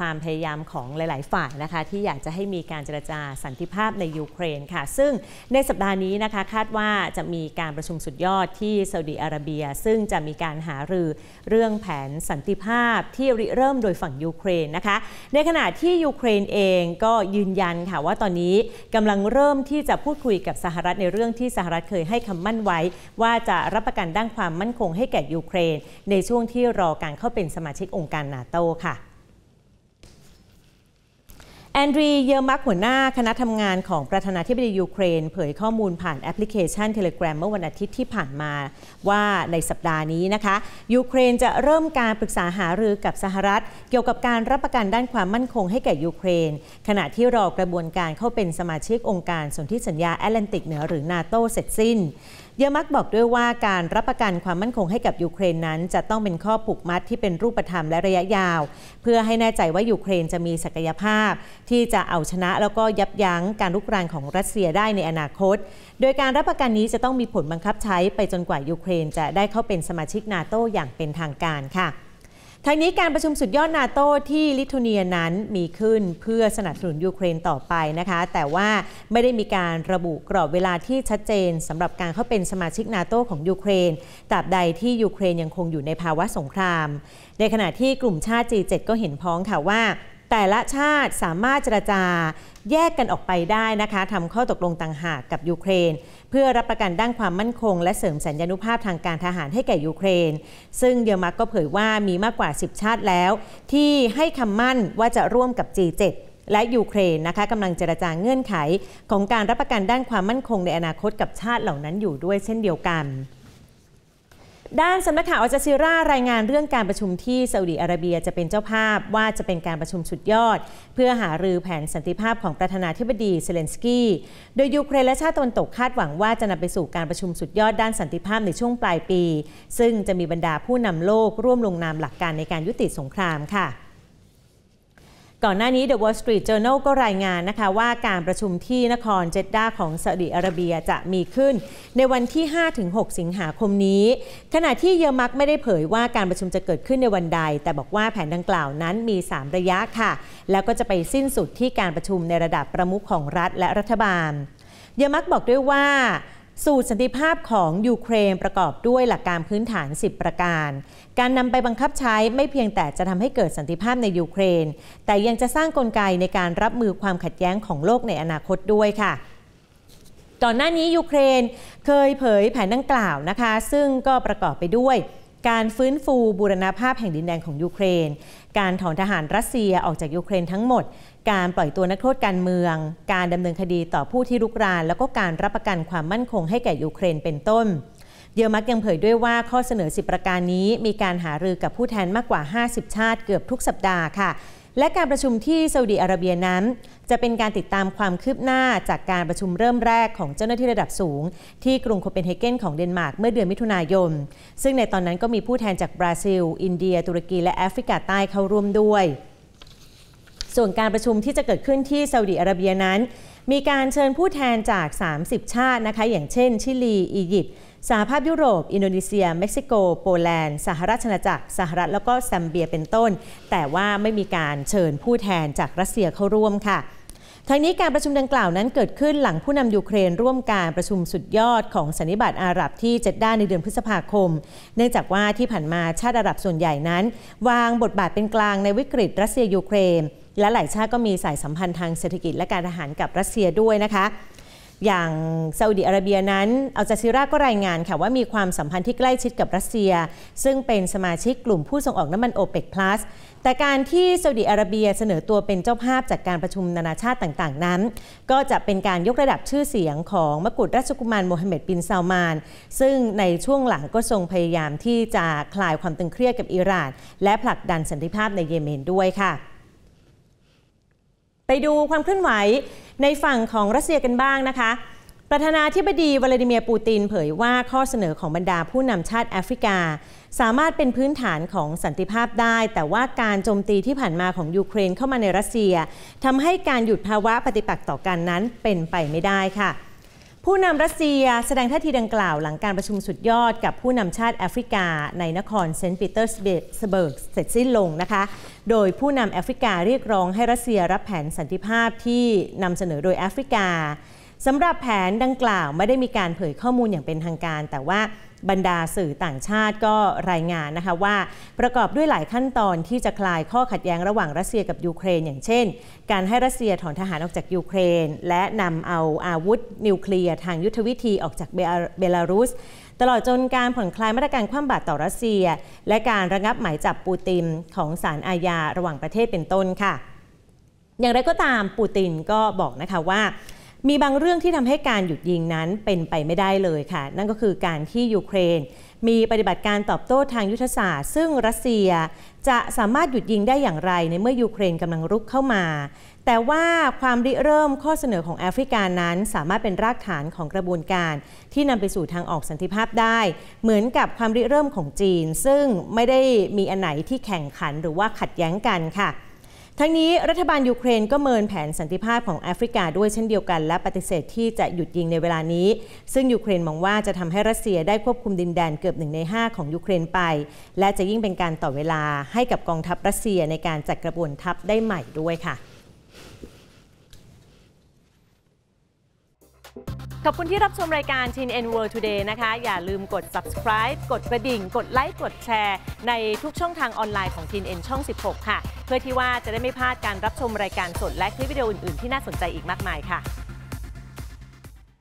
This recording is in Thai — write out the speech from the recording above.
ความพยายามของหลาย ๆ ฝ่ายนะคะ ที่อยากจะให้มีการเจรจาสันติภาพในยูเครนค่ะ ซึ่งในสัปดาห์นี้นะคะคาดว่าจะมีการประชุมสุดยอดที่ซาอุดีอาระเบีย ซึ่งจะมีการหารือเรื่องแผนสันติภาพที่ริเริ่มโดยฝั่งยูเครนนะคะในขณะที่ยูเครนเองก็ยืนยันค่ะว่าตอนนี้กำลังเริ่มที่จะพูดคุยกับสหรัฐในเรื่องที่สหรัฐเคยให้คำมั่นไว้ ว่าจะรับประกันด้านความมั่นคงให้แก่ยูเครนในช่วงที่รอการเข้าเป็นสมาชิกองค์การนาโตค่ะแอนดรีเยอร์มักหัวหน้าคณะทำงานของประธานาธิบดียูเครน เผยข้อมูลผ่านแอปพลิเคชันเทเลกราเมื่อวันอาทิตย์ที่ผ่านมาว่าในสัปดาห์นี้นะคะยูเครนจะเริ่มการปรึกษาหารือกับสหรัฐ เกี่ยวกับการรับประกันด้านความมั่นคงให้แก่ยูเครนขณะที่รอกระบวนการเข้าเป็นสมาชิกองค์การสนธิสัญญาแอตแลนติกเหนือหรือนาโตเสร็จสิ้นเยอมักบอกด้วยว่าการรับประกันความมั่นคงให้กับยูเครนนั้น จะต้องเป็นข้อผูกมัดที่เป็นรูปธรรมและระยะยาว เพื่อให้แน่ใจว่ายูเครนจะมีศักยภาพที่จะเอาชนะแล้วก็ยับยั้งการลุกรานของรัสเซียได้ในอนาคต โดยการรับประกันนี้จะต้องมีผลบังคับใช้ไปจนกว่ายูเครนจะได้เข้าเป็นสมาชิกนาโตอย่างเป็นทางการค่ะ ทั้งนี้การประชุมสุดยอดนาโตที่ลิทัวเนียนั้นมีขึ้นเพื่อสนับสนุนยูเครนต่อไปนะคะ แต่ว่าไม่ได้มีการระบุกรอบเวลาที่ชัดเจน สำหรับการเข้าเป็นสมาชิก นาโตของยูเครน ตราบใดที่ยูเครนยังคงอยู่ในภาวะสงคราม ในขณะที่กลุ่มชาติ G7 ก็เห็นพ้องค่ะว่าแต่ละชาติสามารถเจรจาแยกกันออกไปได้นะคะทำข้อตกลงต่างหากกับยูเครน เพื่อรับประกันด้านความมั่นคง และเสริมสัญญานุภาพทางการทหารให้แก่ยูเครน ซึ่งเยอรมันก็เผยว่ามีมากกว่า 10 ชาติแล้ว ที่ให้คำมั่นว่าจะร่วมกับ G7 และยูเครนนะคะกำลังเจรจาเงื่อนไข ของการรับประกันด้านความมั่นคงในอนาคตกับชาติเหล่านั้นอยู่ด้วยเช่นเดียวกันด้านสำนักข่าวอัลจซีร่ารายงานเรื่องการประชุมที่ซาอุดีอาระเบียจะเป็นเจ้าภาพว่าจะเป็นการประชุมสุดยอด เพื่อหารือแผนสันติภาพของประธานาธิบดีเซเลนสกี้โดยยูเครนและชาติตะวันตกคาดหวังว่าจะนำไปสู่การประชุมสุดยอดด้านสันติภาพในช่วงปลายปี ซึ่งจะมีบรรดาผู้นำโลกร่วมลงนามหลักการในการยุติสงครามค่ะก่อนหน้านี้ The Wall Street Journal ก็รายงานนะคะ ว่าการประชุมที่นครเจด้าของซาอุดิอาระเบียจะมีขึ้น ในวันที่ 5-6 สิงหาคมนี้ ขณะที่เยอรมักไม่ได้เผยว่าการประชุมจะเกิดขึ้นในวันใด แต่บอกว่าแผนดังกล่าวนั้นมี 3 ระยะค่ะ แล้วก็จะไปสิ้นสุดที่การประชุมในระดับประมุขของรัฐและรัฐบาล เยอรมักบอกด้วยว่าสูตรสันติภาพของยูเครนประกอบด้วยหลักการพื้นฐาน 10 ประการ การนำไปบังคับใช้ไม่เพียงแต่จะทำให้เกิดสันติภาพในยูเครน แต่ยังจะสร้างกลไกในการรับมือความขัดแย้งของโลกในอนาคตด้วยค่ะก่อนหน้านี้ยูเครนเคยเผยแผนดังกล่าวนะคะ ซึ่งก็ประกอบไปด้วย การฟื้นฟูบูรณาภาพแห่งดินแดนของยูเครน การถอนทหารรัสเซียออกจากยูเครนทั้งหมดการปล่อยตัวนักโทษการเมือง การดำเนินคดีต่อผู้ที่ลุกรานแล้วก็การรับประกันความมั่นคงให้แก่ยูเครน เป็นต้น เยอรมันยังเผยด้วยว่าข้อเสนอ 10 ประการนี้มีการหารือกับผู้แทนมากกว่า 50 ชาติเกือบทุกสัปดาห์ค่ะ และการประชุมที่ซาอุดีอาระเบียนั้น จะเป็นการติดตามความคืบหน้าจากการประชุมเริ่มแรกของเจ้าหน้าที่ระดับสูง ที่กรุงโคเปนเฮเกนของเดนมาร์กเมื่อเดือนมิถุนายน ซึ่งในตอนนั้นก็มีผู้แทนจากบราซิล อินเดีย ตุรกี และแอฟริกาใต้เข้าร่วมด้วยส่วนการประชุมที่จะเกิดขึ้นที่ซาอุดิอาระเบียนั้น มีการเชิญผู้แทนจาก 30 ชาตินะคะ อย่างเช่น ชิลี อียิปต์สหภาพยุโรป อินโดนีเซีย เม็กซิโก โปแลนด์สหราชอาณาจักรสหรัฐแล้วก็ซัมเบีย เป็นต้น แต่ว่าไม่มีการเชิญผู้แทนจากรัสเซียเข้าร่วมค่ะ ทั้งนี้การประชุมดังกล่าวนั้นเกิดขึ้นหลังผู้นำยูเครนร่วมการประชุมสุดยอดของสันนิบาตอาหรับที่เจด้าในเดือนพฤษภาคม เนื่องจากว่าที่ผ่านมาชาติอาหรับส่วนใหญ่นั้น วางบทบาทเป็นกลางในวิกฤตรัสเซียยูเครนและหลายชาติก็มีสายสัมพันธ์ทางเศรษฐกิจและการทหารกับรัสเซียด้วยนะคะ อย่างซาอุดิอาระเบียนั้นอัลจาซิราก็รายงานค่ะว่ามีความสัมพันธ์ที่ใกล้ชิดกับรัสเซีย ซึ่งเป็นสมาชิกกลุ่มผู้ส่งออกน้ำมันโอเปกพลัสแต่การที่ซาอุดิอาระเบียเสนอตัวเป็นเจ้าภาพจากการประชุมนานาชาติต่างๆ นั้น ก็จะเป็นการยกระดับชื่อเสียงของมกุฎราชกุมารโมฮัมเหม็ดบินซาวมานซึ่งในช่วงหลังก็ทรงพยายามที่จะคลายความตึงเครียดกับอิหร่านและผลักดันสันติภาพในเยเมนด้วยค่ะไปดูความเคลื่อนไหวในฝั่งของรัสเซียกันบ้างนะคะ ประธานาธิบดีวลาดิเมียร์ปูติน เผยว่าข้อเสนอของบรรดาผู้นำชาติ แอฟริกา สามารถเป็นพื้นฐานของสันติภาพได้ แต่ว่าการโจมตีที่ผ่านมาของยูเครนเข้ามาในรัสเซียทำให้การหยุดภาวะปฏิปักษ์ต่อกันนั้นเป็นไปไม่ได้ค่ะผู้นำรัสเซียแสดงท่าทีดังกล่าวหลังการประชุมสุดยอดกับผู้นำชาติแอฟริกาในนครเซนต์ปีเตอร์สเบิร์กเสร็จสิ้นลงนะคะ โดยผู้นำแอฟริกาเรียกร้องให้รัสเซียรับแผนสันติภาพที่นำเสนอโดยแอฟริกาสำหรับแผนดังกล่าวไม่ได้มีการเผยข้อมูลอย่างเป็นทางการ แต่ว่าบรรดาสื่อต่างชาติก็รายงานนะคะว่าประกอบด้วยหลายขั้นตอนที่จะคลายข้อขัดแย้งระหว่างรัสเซียกับยูเครน อย่างเช่น การให้รัสเซียถอนทหารออกจากยูเครน และนำเอาอาวุธ นิวเคลียร์ทางยุทธวิธีออกจากเบลารุส ตลอดจนการผ่อนคลายมาตรการคว่ำบาตรต่อรัสเซีย และการระงับหมายจับปูตินของศาลอาญาระหว่างประเทศเป็นต้นค่ะ อย่างไรก็ตามปูตินก็บอกนะคะว่ามีบางเรื่องที่ทำให้การหยุดยิงนั้นเป็นไปไม่ได้เลยค่ะ นั่นก็คือการที่ยูเครน มีปฏิบัติการตอบโต้ทางยุทธศาสตร์ซึ่งรัสเซียจะสามารถหยุดยิงได้อย่างไร ในเมื่อยูเครนกำลังรุกเข้ามา แต่ว่าความริเริ่มข้อเสนอของแอฟริกานั้น สามารถเป็นรากฐานของกระบวนการ ที่นำไปสู่ทางออกสันติภาพได้ เหมือนกับความริเริ่มของจีน ซึ่งไม่ได้มีอันไหนที่แข่งขันหรือว่าขัดแย้งกันค่ะทั้งนี้ รัฐบาลยูเครนก็เมินแผนสันติภาพของแอฟริกาด้วยเช่นเดียวกันและปฏิเสธที่จะหยุดยิงในเวลานี้ ซึ่งยูเครนมองว่าจะทำให้รัสเซียได้ควบคุมดินแดนเกือบหนึ่งใน 5 ของยูเครนไป และจะยิ่งเป็นการต่อเวลาให้กับกองทัพรัสเซียในการจัดกระบวนทัพได้ใหม่ด้วยค่ะ ขอบคุณที่รับชมรายการ Chin N World Today นะคะอย่าลืมกด subscribe กดกระดิ่งกดไลค์กดแชร์ในทุกช่องทางออนไลน์ของ Chin N ช่อง16 ค่ะพื่อที่ว่าจะได้ไม่พลาดการรับชมรายการสดและคลิปวิดีโออื่นๆ ที่น่าสนใจอีกมากมายค่ะ